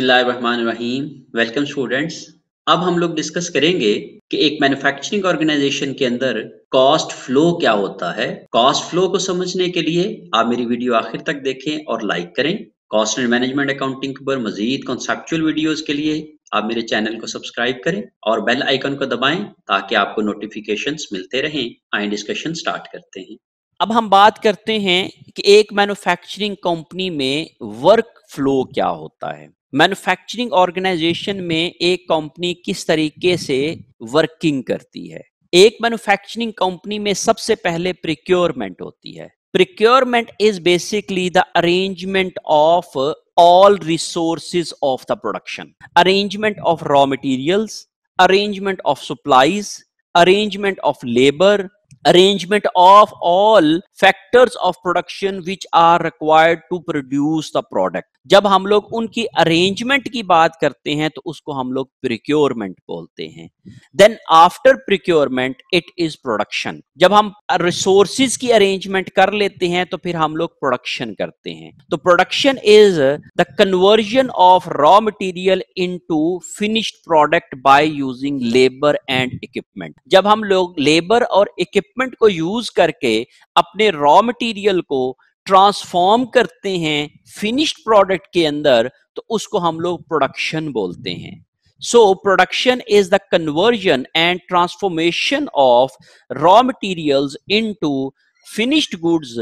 बिस्मिल्लाहिर्रहमानिर्रहीम welcome students अब हम लोग डिस्कस करेंगे कि एक मैन्युफैक्चरिंग ऑर्गेनाइजेशन के अंदर कॉस्ट फ्लो क्या होता है कॉस्ट फ्लो को समझने के लिए आप मेरी वीडियो आखिर तक देखें और लाइक करें कॉस्ट एंड मैनेजमेंट अकाउंटिंग पर मजीद कॉन्सेप्चुअल वीडियोस के लिए आप मेरे चैनल को सब्सक्राइब करें और बेल आइकन को दबाएं ताकि आपको नोटिफिकेशन मिलते रहें आई डिस्कशन स्टार्ट करते हैं अब हम बात करते हैं कि एक मैन्युफैक्चरिंग कंपनी में वर्क फ्लो क्या होता है मैन्युफैक्चरिंग ऑर्गेनाइजेशन में एक कंपनी किस तरीके से वर्किंग करती है एक मैन्युफैक्चरिंग कंपनी में सबसे पहले प्रिक्योरमेंट होती है procurement is basically the arrangement of all resources of the production arrangement of raw materials arrangement of supplies arrangement of labour arrangement of all factors of production which are required to produce the product जब हम लोग उनकी arrangement की बात करते हैं तो उसको हम लोग प्रिक्योरमेंट बोलते हैं then after procurement it is production जब हम रिसोर्सिस की अरेंजमेंट कर लेते हैं तो फिर हम लोग प्रोडक्शन करते हैं तो production is the conversion of raw material into finished product by using labour and equipment जब हम लोग लेबर और इक्विपमेंट को यूज करके अपने रॉ मटेरियल को ट्रांसफॉर्म करते हैं फिनिश्ड प्रोडक्ट के अंदर तो उसको हम लोग प्रोडक्शन बोलते हैं so production is the conversion and transformation of raw materials into finished goods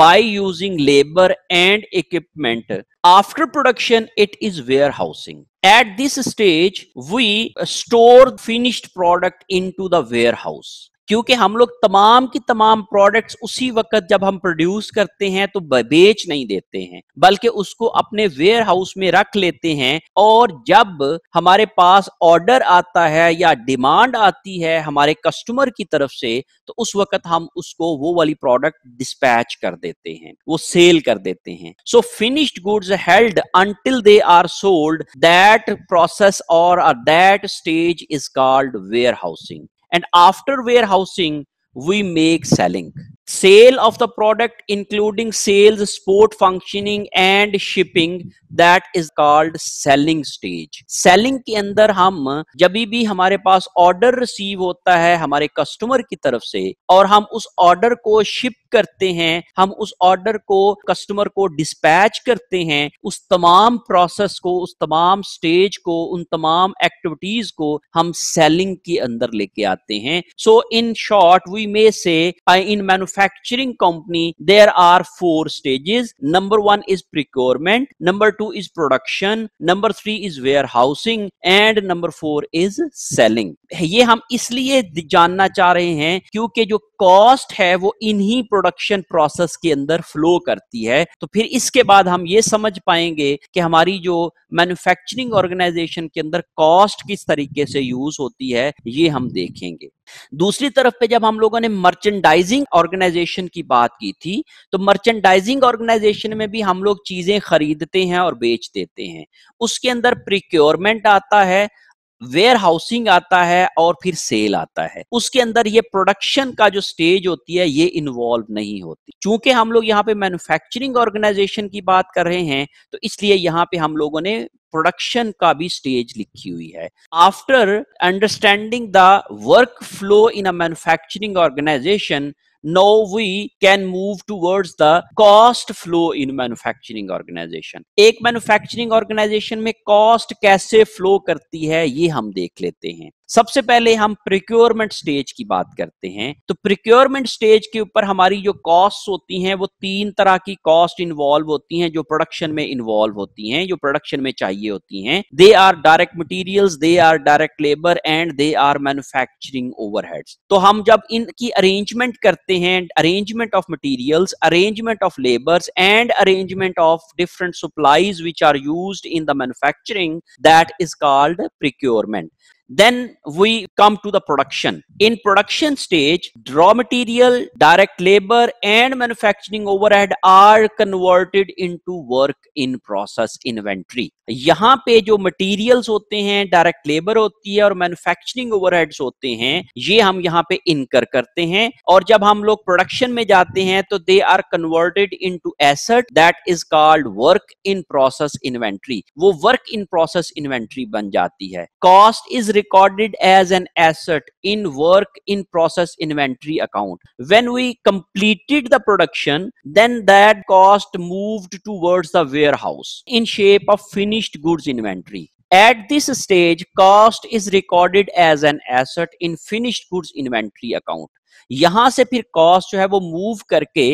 by using labour and equipment after production it is warehousing at this stage we store finished product into the warehouse क्योंकि हम लोग तमाम की तमाम products उसी वक्त जब हम प्रोड्यूस करते हैं तो बेच नहीं देते हैं बल्कि उसको अपने वेयर हाउस में रख लेते हैं और जब हमारे पास ऑर्डर आता है या डिमांड आती है हमारे कस्टमर की तरफ से तो उस वक्त हम उसको वो वाली प्रोडक्ट डिस्पैच कर देते हैं वो सेल कर देते हैं so finished goods held until they are sold that process और that stage is called warehousing and after warehousing we make selling sale of the product including sales sport functioning and shipping that is called selling stage selling के अंदर हम जब भी हमारे पास order receive होता है हमारे कस्टमर की तरफ से और हम उस ऑर्डर को शिप करते हैं हम उस ऑर्डर को कस्टमर को डिस्पैच करते हैं उस तमाम प्रोसेस को उस तमाम स्टेज को उन तमाम एक्टिविटीज को हम सेलिंग के अंदर लेके आते हैं सो इन शॉर्ट वी मे से इन मैनुफ manufacturing company there are four stages number one is procurement number two is production number three is warehousing and number four is selling ये हम इसलिए जानना चाह रहे हैं क्योंकि जो कॉस्ट है वो इन्हीं प्रोडक्शन प्रोसेस के अंदर फ्लो करती है तो फिर इसके बाद हम ये समझ पाएंगे कि हमारी जो मैन्युफैक्चरिंग ऑर्गेनाइजेशन के अंदर कॉस्ट किस तरीके से यूज होती है ये हम देखेंगे दूसरी तरफ पे जब हम लोगों ने मर्चेंडाइजिंग ऑर्गेनाइज ऑर्गेनाइजेशन की बात की थी तो मर्चेंडाइजिंग ऑर्गेनाइजेशन में भी हम लोग चीजें खरीदते हैं और बेच देते हैं उसके अंदर प्रिक्योरमेंट आता है वेयर हाउसिंग आता है और फिर सेल आता है उसके अंदर ये प्रोडक्शन का जो स्टेज होती है ये इन्वॉल्व नहीं होती चूंकि हम लोग यहाँ पे मैन्युफैक्चरिंग ऑर्गेनाइजेशन की बात कर रहे हैं तो इसलिए यहाँ पे हम लोगों ने प्रोडक्शन का भी स्टेज लिखी हुई है after understanding the work flow in a manufacturing organisation now we can move toward the cost flow in manufacturing organisation एक मैन्युफैक्चरिंग ऑर्गेनाइजेशन में कॉस्ट कैसे फ्लो करती है ये हम देख लेते हैं सबसे पहले हम प्रिक्योरमेंट स्टेज की बात करते हैं तो प्रिक्योरमेंट स्टेज के ऊपर हमारी जो कॉस्ट होती हैं वो तीन तरह की कॉस्ट इन्वॉल्व होती हैं जो प्रोडक्शन में इन्वॉल्व होती हैं जो प्रोडक्शन में चाहिए होती हैं they are direct materials they are direct labour and they are manufacturing overheads तो हम जब इनकी अरेंजमेंट करते हैं arrangement of materials arrangement of labours and arrangement of different supplies which are use in the manufacturing that is called procurement Then we come to the production. In production stage, raw material, direct labor and manufacturing overhead are converted into work in process inventory. यहाँ पे जो materials होते हैं direct labour होती है और manufacturing overheads होते हैं ये हम यहाँ पे इनकर करते हैं और जब हम लोग प्रोडक्शन में जाते हैं तो they are converted into asset that is called work in process inventory वो वर्क इन प्रोसेस इन्वेंट्री बन जाती है cost is recorded as an asset in work in process inventory account. When we completed the production, then that cost moved towards the warehouse in shape of finished goods inventory. At this stage, cost is recorded as an asset in finished goods inventory account. यहां से फिर cost जो है वो move करके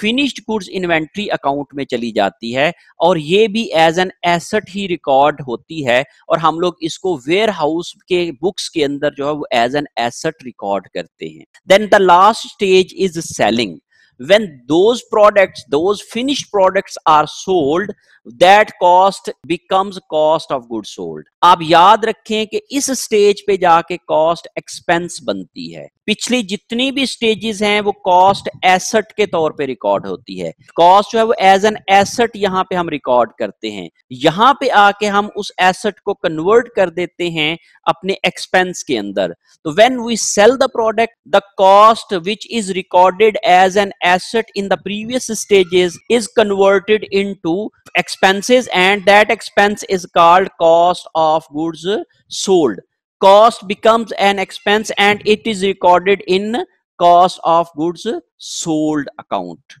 finished goods inventory account में चली जाती है और ये भी एज एन एसेट ही रिकॉर्ड होती है और हम लोग इसको वेयर हाउस के बुक्स के अंदर जो है वो एज एन एसेट रिकॉर्ड करते हैं then the last stage is selling when those products those finished products are sold that cost becomes cost of goods sold आप yaad rakhein ki is stage pe jaake cost expense banti hai पिछली जितनी भी stages हैं वो cost asset के तौर पे record होती है कॉस्ट जो है वो एज एन एसेट यहाँ पे हम रिकॉर्ड करते हैं यहाँ पे आके हम उस एसेट को कन्वर्ट कर देते हैं अपने एक्सपेंस के अंदर तो when we sell the product the cost which is recorded as an asset in the previous stages is converted in expenses and that expense is called cost of goods sold cost becomes an expense and it is recorded in cost of goods sold account.